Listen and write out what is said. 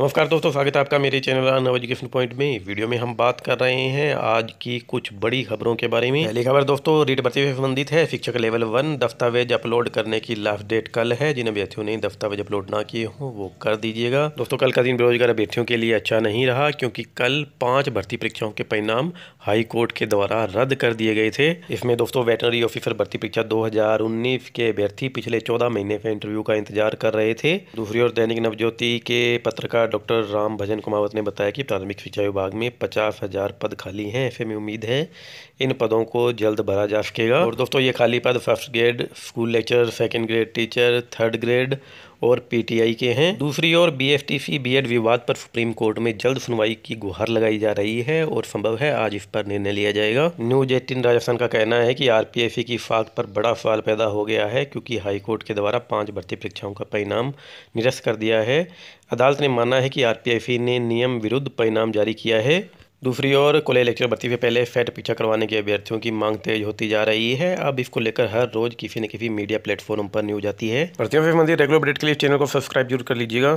नमस्कार दोस्तों स्वागत है आपका मेरे चैनल अनव एजुकेशन पॉइंट में वीडियो में हम बात कर रहे हैं आज की कुछ बड़ी खबरों के बारे में पहली खबर दोस्तों रीट भर्ती से संबंधित है शिक्षक लेवल वन दस्तावेज अपलोड करने की लास्ट डेट कल है जिन अभ्यर्थियों ने दस्तावेज अपलोड ना किए हों वो कर दीजिएगा दोस्तों कल का दिन बेरोजगार अभ्यर्थियों के लिए अच्छा नहीं रहा क्योंकि कल पांच भर्ती परीक्षाओं के परिणाम हाईकोर्ट के द्वारा रद्द कर दिए गए थे इसमें दोस्तों वेटनरी ऑफिसर भर्ती परीक्षा दो के अभ्यर्थी पिछले चौदह महीने से इंटरव्यू का इंतजार कर रहे थे दूसरी ओर दैनिक नवज्योति के पत्रकार डॉक्टर राम भजन कुमावत ने बताया कि प्राथमिक शिक्षा विभाग में पचास हज़ार पद खाली हैं ऐसे में उम्मीद है इन पदों को जल्द भरा जा सकेगा और दोस्तों ये खाली पद first grade school lecture second grade teacher third grade और पीटीआई के हैं दूसरी ओर बीएफटीसी बीएड विवाद पर सुप्रीम कोर्ट में जल्द सुनवाई की गुहार लगाई जा रही है और संभव है आज इस पर निर्णय लिया जाएगा न्यूज एटीन राजस्थान का कहना है कि आरपीएफसी e की फाक पर बड़ा सवाल पैदा हो गया है क्योंकि हाईकोर्ट के द्वारा पांच भर्ती परीक्षाओं का परिणाम निरस्त कर दिया है अदालत ने माना है कि आरपीएफसी e ने नियम विरुद्ध परिणाम जारी किया है दूसरी ओर कोले लेक्चर भर्ती से पहले फैट पीछा करवाने के अभ्यर्थियों की मांग तेज होती जा रही है अब इसको लेकर हर रोज किसी न किसी मीडिया प्लेटफॉर्म पर न्यूज आती है भर्ती से संबंधित रेगुलर अपडेट के लिए चैनल को सब्सक्राइब जरूर कर लीजिएगा